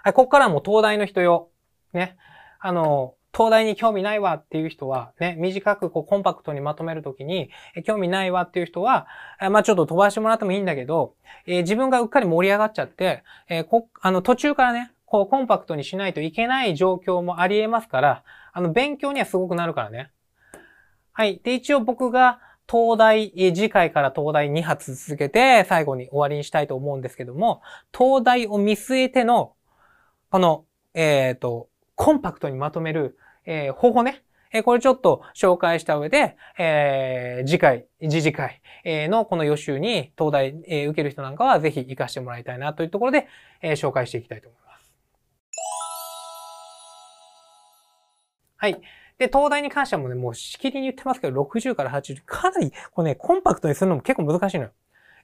はい、ここからはもう東大の人よ。ね。あの、東大に興味ないわっていう人は、ね、短くこうコンパクトにまとめるときに、興味ないわっていう人は、まあちょっと飛ばしてもらってもいいんだけど、えー、自分がうっかり盛り上がっちゃって、えー、こあの途中からね、こうコンパクトにしないといけない状況もあり得ますから、あの勉強にはすごくなるからね。はい。で、一応僕が東大、次回から東大2発続けて最後に終わりにしたいと思うんですけども、東大を見据えての、この、えっ、ー、と、コンパクトにまとめる、えー、方法ね。えー、これちょっと紹介した上で、えー、次回、次次回、えのこの予習に東大、えー、受ける人なんかはぜひ活かしてもらいたいなというところで、えー、紹介していきたいと思います。はい。で、東大に関してはもうね、もうしきりに言ってますけど、60から80、かなり、これね、コンパクトにするのも結構難しいのよ。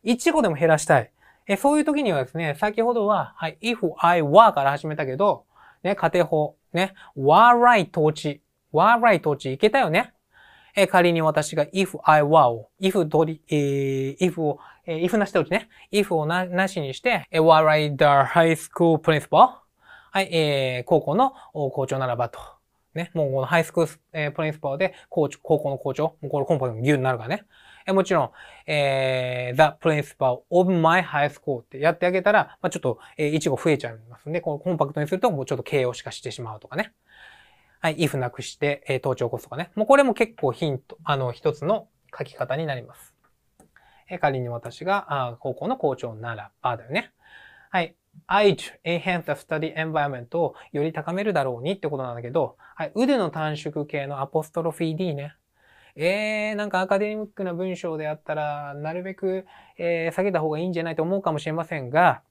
1個でも減らしたい。えそういう時にはですね、先ほどは、はい、if I were から始めたけど、ね、家庭法、ね、were i g 悪い統治、right 統治いけたよね。え仮に私が if I were を、if 取り、えー、if を、えー、if なしでおちね。if をななしにして、えー、were I the high school principal? はい、えー、高校の校長ならばと。ね、もうこのハイスクール、えー、プリンスパーで、校長、高校の校長、もうこれコンパクトに牛になるからね。えもちろん、えー、The Principal of My High School ってやってあげたら、まあ、ちょっと、えー、一語増えちゃいますんで、このコンパクトにするともうちょっと形容詞化してしまうとかね。はい、if なくして、えー、登頂を起こすとかね。もうこれも結構ヒント、あの、一つの書き方になります。えー、仮に私が、あ高校の校長ならばだよね。はい。I to enhance the study environment をより高めるだろうにってことなんだけど、はい、腕の短縮系のアポストロフィー D ね。えー、なんかアカデミックな文章であったら、なるべく、えー、下げた方がいいんじゃないと思うかもしれませんが、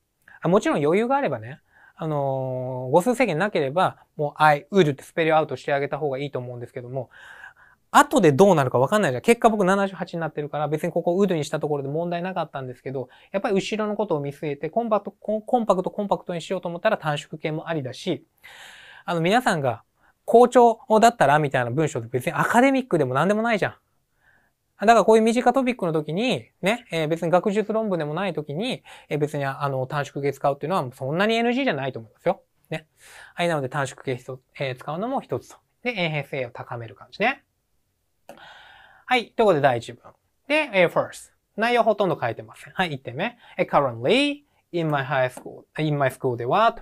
あもちろん余裕があればね、あのー、語数制限なければ、もう I would ってスペルアウトしてあげた方がいいと思うんですけども、後でどうなるかわかんないじゃん。結果僕78になってるから別にここウードにしたところで問題なかったんですけど、やっぱり後ろのことを見据えてコンパクト、コンパクトコンパクトにしようと思ったら短縮系もありだし、あの皆さんが校長だったらみたいな文章って別にアカデミックでも何でもないじゃん。だからこういう身近トピックの時に、ね、えー、別に学術論文でもない時に、えー、別にあの短縮系使うっていうのはそんなに NG じゃないと思いますよ。ね。はい、なので短縮系、えー、使うのも一つと。で、遠平性を高める感じね。はい、ということで第1文。で、えー、first。内容ほとんど書いてません。はい、1点目。え currently, in my high school, in my school では、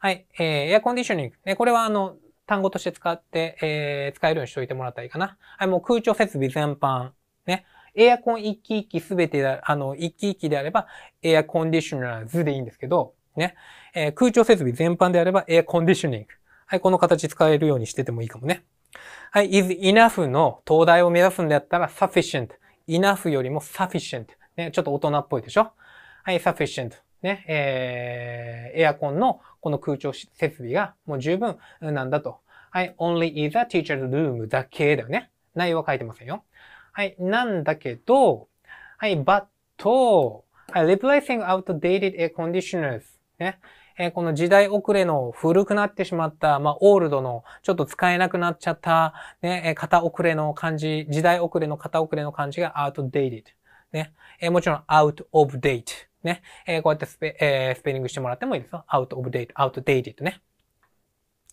はい、えー、エアコンディショニング。ね、これはあの、単語として使って、えー、使えるようにしておいてもらったらいいかな。はい、もう空調設備全般。ね。エアコン一気一気すべてあの、一気一気であれば、エアコンディショナーズでいいんですけど、ね。えー、空調設備全般であれば、エアコンディショニング。はい、この形使えるようにしててもいいかもね。はい、is enough の東大を目指すんだったら sufficient。enough よりも sufficient。ね、ちょっと大人っぽいでしょはい、sufficient。ね、えー、エアコンのこの空調設備がもう十分なんだと。はい、only is a teacher's room だけだよね。内容は書いてませんよ。はい、なんだけど、はい、but, はい、replacing outdated air conditioners ね。えー、この時代遅れの古くなってしまった、まあ、オールドの、ちょっと使えなくなっちゃった、ね、えー、型遅れの感じ、時代遅れの片遅れの感じが outdated。ね。えー、もちろん out of date。ね。えー、こうやってスペ、えー、スペリングしてもらってもいいですよ。out of date, outdated ね。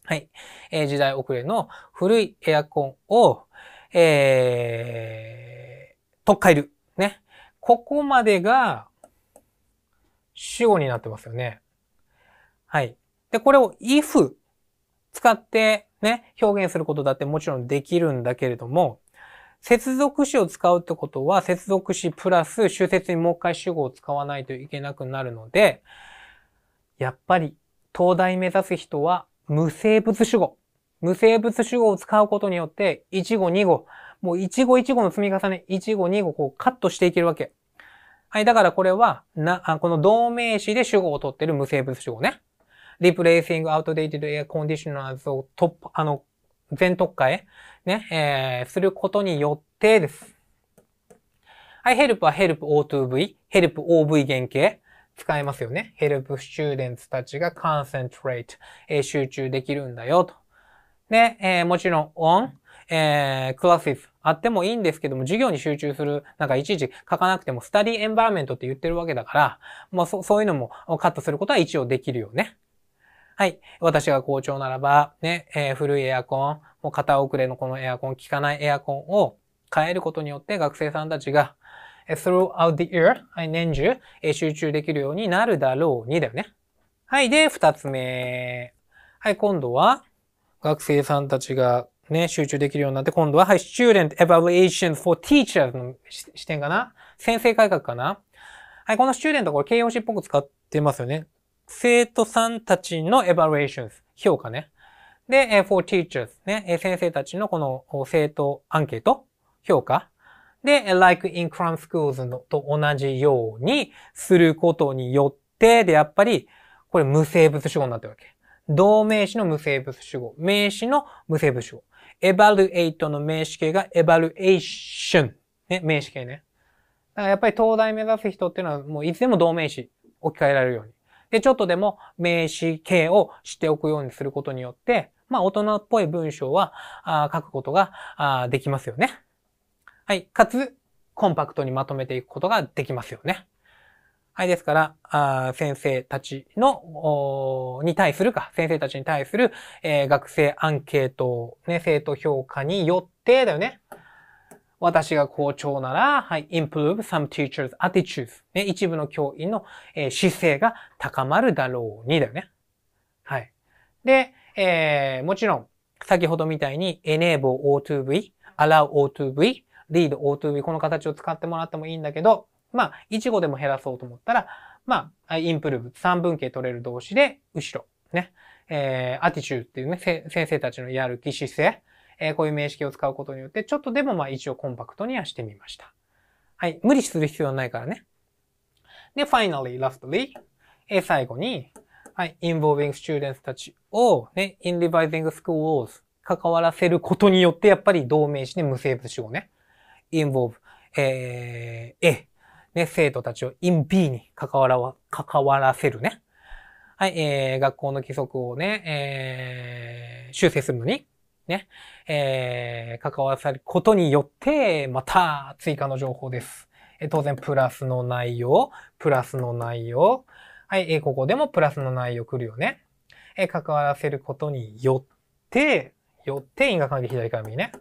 はい。えー、時代遅れの古いエアコンを、えー、とっかえる。ね。ここまでが、主語になってますよね。はい。で、これを if 使ってね、表現することだってもちろんできるんだけれども、接続詞を使うってことは、接続詞プラス修節にもう一回主語を使わないといけなくなるので、やっぱり、東大目指す人は、無生物主語。無生物主語を使うことによって、1語2語、もう1語1語の積み重ね、1語2語こうカットしていけるわけ。はい、だからこれは、な、あこの同名詞で主語を取ってる無生物主語ね。replacing outdated air conditioners を突破、あの、全特化へ、ね、えー、することによってです。はい、help は help O2V、help OV 原型。使えますよね。help students たちが concentrate、えー、集中できるんだよと。で、えー、もちろん on、えー、classes あってもいいんですけども、授業に集中する、なんかいちいち書かなくても、study environment って言ってるわけだから、まあそそういうのもカットすることは一応できるよね。はい。私が校長ならば、ね、えー、古いエアコン、もう片遅れのこのエアコン、効かないエアコンを変えることによって学生さんたちが、throughout the year、年中、えー、集中できるようになるだろうにだよね。はい。で、二つ目。はい、今度は、学生さんたちがね、集中できるようになって、今度は、はい、student evaluation for teachers の視点かな先生改革かなはい、この student はこれ形容詞っぽく使ってますよね。生徒さんたちの evaluations、評価ね。で、for teachers ね、先生たちのこの生徒アンケート、評価。で、like in Cram Schools と同じようにすることによって、で、やっぱり、これ無生物主語になってるわけ。同名詞の無生物主語。名詞の無生物主語。evaluate の名詞形が evaluation。ね、名詞形ね。だからやっぱり東大目指す人っていうのはもういつでも同名詞置き換えられるように。で、ちょっとでも名詞形をしておくようにすることによって、まあ、大人っぽい文章は、あ書くことがあできますよね。はい。かつ、コンパクトにまとめていくことができますよね。はい。ですから、あ先生たちの、に対するか、先生たちに対する、えー、学生アンケート、ね、生徒評価によってだよね。私が校長なら、はい、improve some teachers' attitudes、ね。一部の教員の、えー、姿勢が高まるだろうにだよね。はい。で、えー、もちろん、先ほどみたいに enable O2V、allow O2V、lead O2V、この形を使ってもらってもいいんだけど、まあ、一語でも減らそうと思ったら、まあ、improve、三分形取れる動詞で、後ろ、ね。えー、attitude っていうね、先生たちのやる気姿勢。えー、こういう名式を使うことによって、ちょっとでもまあ一応コンパクトにはしてみました。はい。無理する必要ないからね。で、finally, lastly, えー、最後に、はい、involving students たちをね、in revising school s 関わらせることによって、やっぱり同名詞で無生物詞をね。involve, えー、A、ね、生徒たちを in B に関わらわ、関わらせるね。はい、えー、学校の規則をね、えー、修正するのに、ね、えー、関わさることによって、また追加の情報です。えー、当然、プラスの内容、プラスの内容。はい、えー、ここでもプラスの内容来るよね。えー、関わらせることによって、よって因果関係左から右ね。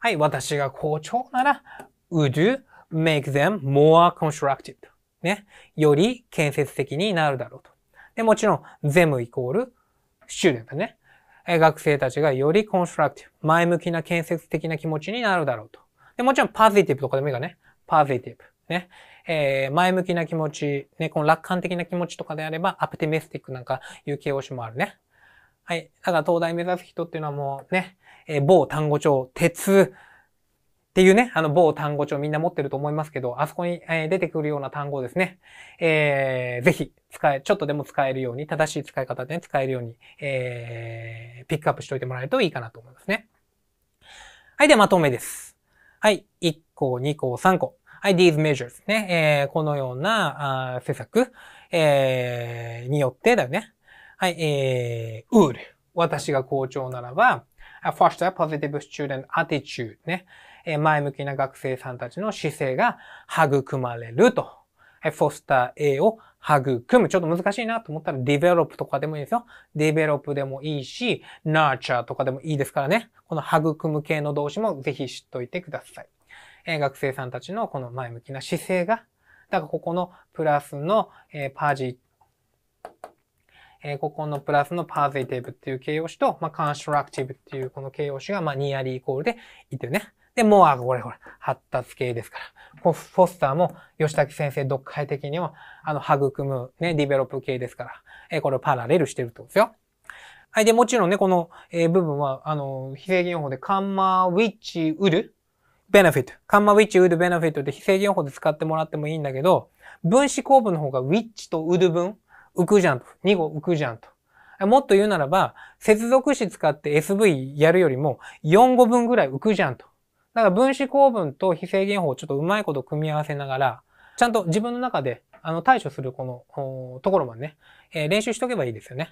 はい、私が校長なら、would you make them more constructive? ね。より建設的になるだろうと。で、もちろん、them イコール student ね。学生たちがよりコンストラクティブ、前向きな建設的な気持ちになるだろうと。でもちろんポジティブとかでもいいからね。ポジティブ。ね。えー、前向きな気持ち、ね、この楽観的な気持ちとかであれば、アプティメスティックなんかいう形容詞もあるね。はい。だから東大目指す人っていうのはもうね、えー、某単語帳、鉄、っていうね、あの某単語帳みんな持ってると思いますけど、あそこに、え出てくるような単語ですね、えー、ぜひ使え、ちょっとでも使えるように、正しい使い方で、ね、使えるように、えー、ピックアップしておいてもらえるといいかなと思いますね。はい、ではまとめです。はい、1個、2個、3個。はい、these measures ね、えー、このようなあ施策、えー、によってだよね。はい、えー、would 私が校長ならば、foster positive student attitude ね。前向きな学生さんたちの姿勢が育まれると。フォスター A を育む。ちょっと難しいなと思ったら develop とかでもいいですよ。develop でもいいし、nurture とかでもいいですからね。この育む系の動詞もぜひ知っといてください。え学生さんたちのこの前向きな姿勢が、だからここのプラスの、えパージ、えここのプラスのパーゼイティブっていう形容詞と、まあ、s t r u c クティブっていうこの形容詞が、まあ、ニアリーイコールでいいってるね。で、もう、あ、これこれ、発達系ですから。フォスターも、吉崎先生読解的には、あの、育む、ね、ディベロップ系ですから、え、これパラレルしてるってことですよ。はい。で、もちろんね、この、え部分は、あの、非正規用法で、カンマウィッチウルベネフィット。カンマウィッチウルベネフィットって非正規用法で使ってもらってもいいんだけど、分子構文の方がウィッチとウル分、浮くじゃんと。2語浮くじゃんと。もっと言うならば、接続詞使って SV やるよりも4語分ぐらい浮くじゃんと。だから分子構文と非制限法をちょっとうまいこと組み合わせながら、ちゃんと自分の中であの対処するこのところまでね、えー、練習しとけばいいですよね。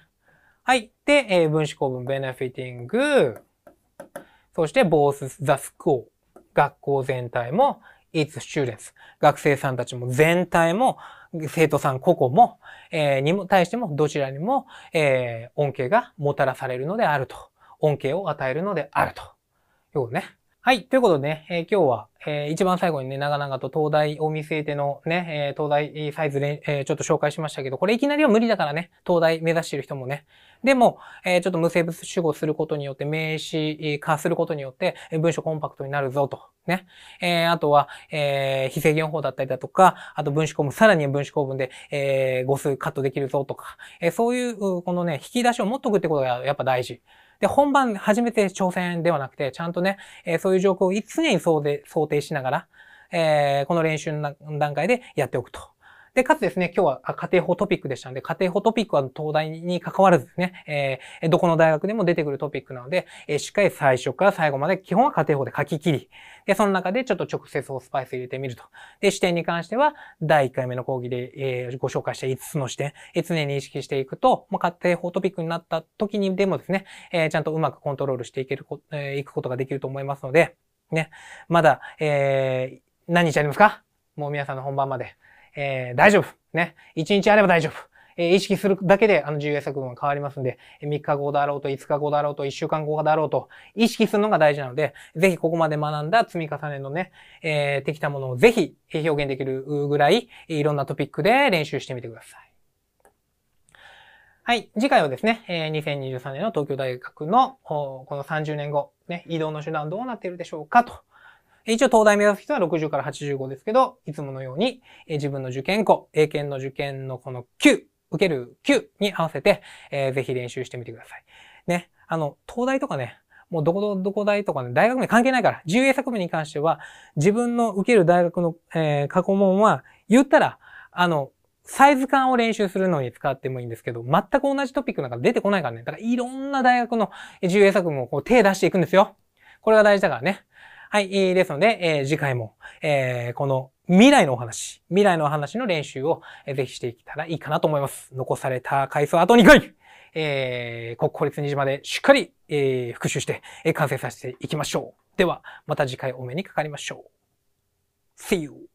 はい。で、えー、分子構文、ベネフィティング、そして、ボース・ザ・スクー学校全体も、its students。学生さんたちも全体も、生徒さん個々も、えー、にも、対しても、どちらにも、えー、恩恵がもたらされるのであると。恩恵を与えるのであると。ようね。はい。ということでね、えー、今日は、えー、一番最後にね、長々と東大を見据えてのね、えー、東大サイズで、えー、ちょっと紹介しましたけど、これいきなりは無理だからね、東大目指してる人もね。でも、えー、ちょっと無生物主語することによって、名詞化することによって、文章コンパクトになるぞと。ね。えー、あとは、えー、非制限法だったりだとか、あと分子構文、さらに分子構文で、えー、語数カットできるぞとか、えー、そういう、このね、引き出しを持っとくってことがやっぱ大事。で、本番初めて挑戦ではなくて、ちゃんとね、えー、そういう状況を常に想定しながら、えー、この練習の段階でやっておくと。で、かつですね、今日は家庭法トピックでしたので、家庭法トピックは東大に関わらずですね、えー、どこの大学でも出てくるトピックなので、えー、しっかり最初から最後まで基本は家庭法で書き切り、で、その中でちょっと直接をスパイス入れてみると。で、視点に関しては、第1回目の講義で、えー、ご紹介した5つの視点、え常に意識していくと、まあ、家庭法トピックになった時にでもですね、えー、ちゃんとうまくコントロールしていけるこ、えー、いくことができると思いますので、ね、まだ、えー、何日ありますかもう皆さんの本番まで。えー、大丈夫。ね。1日あれば大丈夫。え意識するだけで、あの、重要作文は変わりますんで、3日後だろうと、5日後だろうと、1週間後だろうと、意識するのが大事なので、ぜひここまで学んだ積み重ねのね、えー、できたものをぜひ表現できるぐらい、いろんなトピックで練習してみてください。はい。次回はですね、え2023年の東京大学の、この30年後、ね、移動の手段どうなっているでしょうかと一応東大目指す人は60から85ですけど、いつものように、え自分の受験校、英検の受験のこの9、受ける9に合わせて、えー、ぜひ練習してみてください。ね。あの、東大とかね、もうどこどこ大とかね、大学名関係ないから、自由英作文に関しては、自分の受ける大学の、えー、過去問は、言ったら、あの、サイズ感を練習するのに使ってもいいんですけど、全く同じトピックなんか出てこないからね。だからいろんな大学の自由英作文をこう手出していくんですよ。これが大事だからね。はい。ですので、えー、次回も、えー、この未来のお話、未来のお話の練習を、えー、ぜひしていけたらいいかなと思います。残された回数あと2回えー、国公立2時までしっかり、えー、復習して、えー、完成させていきましょう。では、また次回お目にかかりましょう。See you!